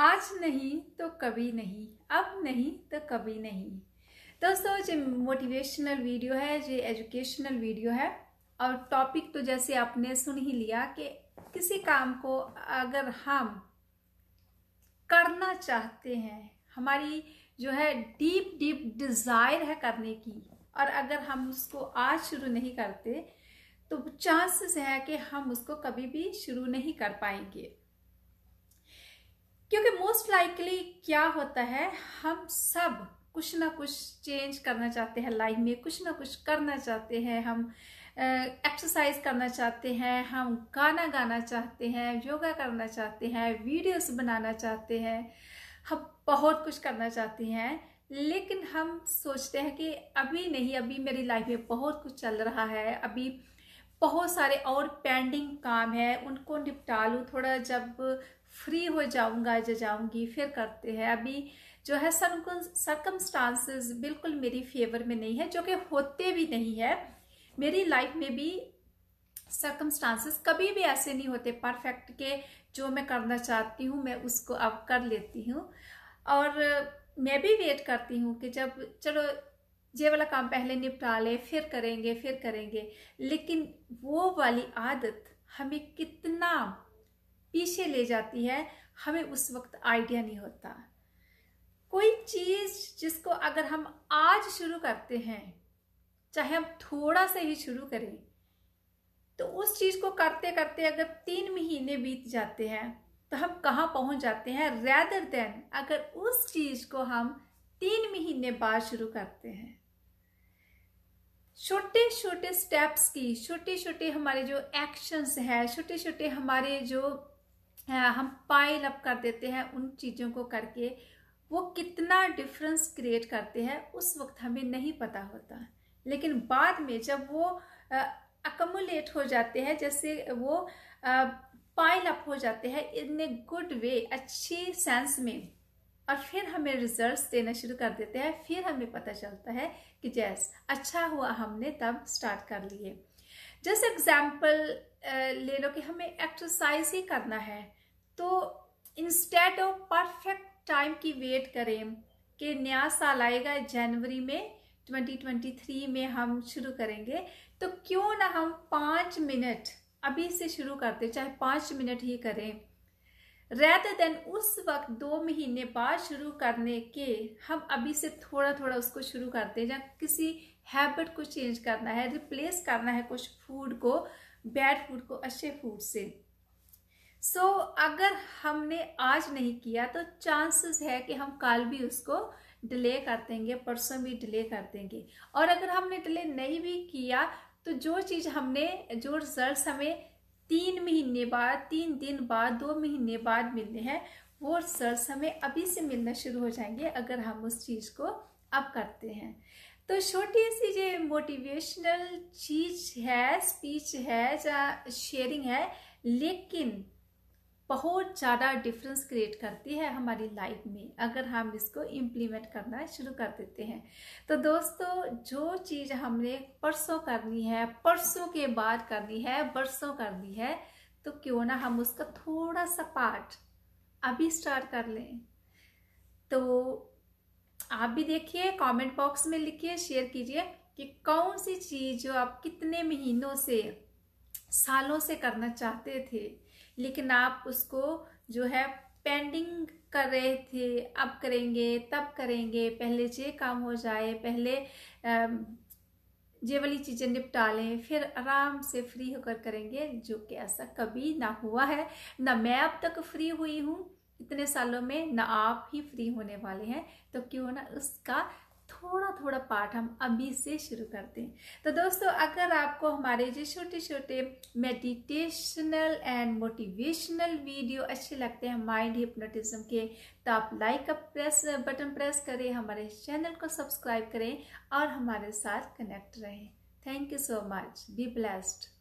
आज नहीं तो कभी नहीं अब नहीं तो कभी नहीं दोस्तों जो मोटिवेशनल वीडियो है जो एजुकेशनल वीडियो है और टॉपिक तो जैसे आपने सुन ही लिया कि किसी काम को अगर हम करना चाहते हैं हमारी जो है डीप डीप डिज़ायर है करने की और अगर हम उसको आज शुरू नहीं करते तो चांसेस है कि हम उसको कभी भी शुरू नहीं कर पाएंगे क्योंकि मोस्ट लाइकली क्या होता है हम सब कुछ ना कुछ चेंज करना चाहते हैं लाइफ में कुछ ना कुछ करना चाहते हैं हम एक्सरसाइज करना चाहते हैं हम गाना गाना चाहते हैं योगा करना चाहते हैं वीडियोस बनाना चाहते हैं हम बहुत कुछ करना चाहते हैं लेकिन हम सोचते हैं कि अभी नहीं अभी मेरी लाइफ में बहुत कुछ चल रहा है अभी बहुत सारे और पेंडिंग काम है उनको निपटा लूँ थोड़ा जब फ्री हो जाऊंगा जो जाऊंगी फिर करते हैं अभी जो है स्टांसेस बिल्कुल मेरी फेवर में नहीं है जो कि होते भी नहीं है मेरी लाइफ में भी सर्कमस्टांसेस कभी भी ऐसे नहीं होते परफेक्ट के जो मैं करना चाहती हूँ मैं उसको अब कर लेती हूँ और मैं भी वेट करती हूँ कि जब चलो ये वाला काम पहले निपटा ले फिर करेंगे फिर करेंगे लेकिन वो वाली आदत हमें कितना पीछे ले जाती है हमें उस वक्त आइडिया नहीं होता कोई चीज़ जिसको अगर हम आज शुरू करते हैं चाहे हम थोड़ा सा ही शुरू करें तो उस चीज़ को करते करते अगर तीन महीने बीत जाते हैं तो हम कहाँ पहुँच जाते हैं रैदर देन अगर उस चीज़ को हम तीन महीने बाद शुरू करते हैं छोटे छोटे स्टेप्स की छोटे छोटे हमारे जो एक्शंस हैं छोटे छोटे हमारे जो हम पाइल अप कर देते हैं उन चीज़ों को करके वो कितना डिफरेंस क्रिएट करते हैं उस वक्त हमें नहीं पता होता लेकिन बाद में जब वो अकमुलेट हो जाते हैं जैसे वो पाइल अप हो जाते हैं इन ए गुड वे अच्छी सेंस में और फिर हमें रिजल्ट्स देना शुरू कर देते हैं फिर हमें पता चलता है कि जैस अच्छा हुआ हमने तब स्टार्ट कर लिए जैसे एग्जाम्पल ले लो कि हमें एक्सरसाइज ही करना है तो इंस्टेड ऑफ परफेक्ट टाइम की वेट करें कि नया साल आएगा जनवरी में 2023 में हम शुरू करेंगे तो क्यों ना हम पाँच मिनट अभी से शुरू करते चाहे पाँच मिनट ही करें रेत देन उस वक्त दो महीने बाद शुरू करने के हम अभी से थोड़ा थोड़ा उसको शुरू करते हैं या किसी हैबिट को चेंज करना है रिप्लेस करना है कुछ फूड को बैड फूड को अच्छे फूड से सो so, अगर हमने आज नहीं किया तो चांसेस है कि हम कल भी उसको डिले कर देंगे परसों भी डिले कर देंगे और अगर हमने डिले नहीं भी किया तो जो चीज़ हमने जो रिजल्ट हमें तीन महीने बाद तीन दिन बाद दो महीने बाद मिलने हैं वो रिजल्ट हमें अभी से मिलना शुरू हो जाएंगे अगर हम उस चीज़ को अब करते हैं तो छोटी सी ये मोटिवेशनल चीज है स्पीच है या शेयरिंग है लेकिन बहुत ज़्यादा डिफरेंस क्रिएट करती है हमारी लाइफ में अगर हम इसको इम्प्लीमेंट करना शुरू कर देते हैं तो दोस्तों जो चीज़ हमने परसों करनी है परसों के बाद करनी है बरसों करनी है तो क्यों ना हम उसका थोड़ा सा पार्ट अभी स्टार्ट कर लें तो आप भी देखिए कमेंट बॉक्स में लिखिए शेयर कीजिए कि कौन सी चीज़ जो आप कितने महीनों से सालों से करना चाहते थे लेकिन आप उसको जो है पेंडिंग कर रहे थे अब करेंगे तब करेंगे पहले ये काम हो जाए पहले ये वाली चीज़ें निपटा लें फिर आराम से फ्री होकर करेंगे जो कि ऐसा कभी ना हुआ है ना मैं अब तक फ्री हुई हूँ इतने सालों में ना आप ही फ्री होने वाले हैं तो क्यों ना उसका थोड़ा थोड़ा पाठ हम अभी से शुरू करते हैं तो दोस्तों अगर आपको हमारे जो छोटे छोटे मेडिटेशनल एंड मोटिवेशनल वीडियो अच्छे लगते हैं माइंड हिप्नोटिज्म के तो आप लाइक का प्रेस बटन प्रेस करें हमारे चैनल को सब्सक्राइब करें और हमारे साथ कनेक्ट रहें thank you so much be blessed